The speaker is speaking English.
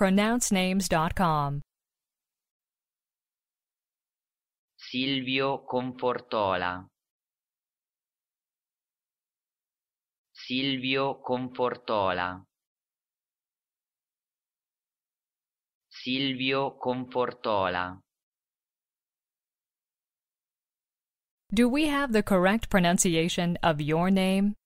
pronouncenames.com. Silvio Confortola Silvio Confortola Silvio Confortola Do we have the correct pronunciation of your name?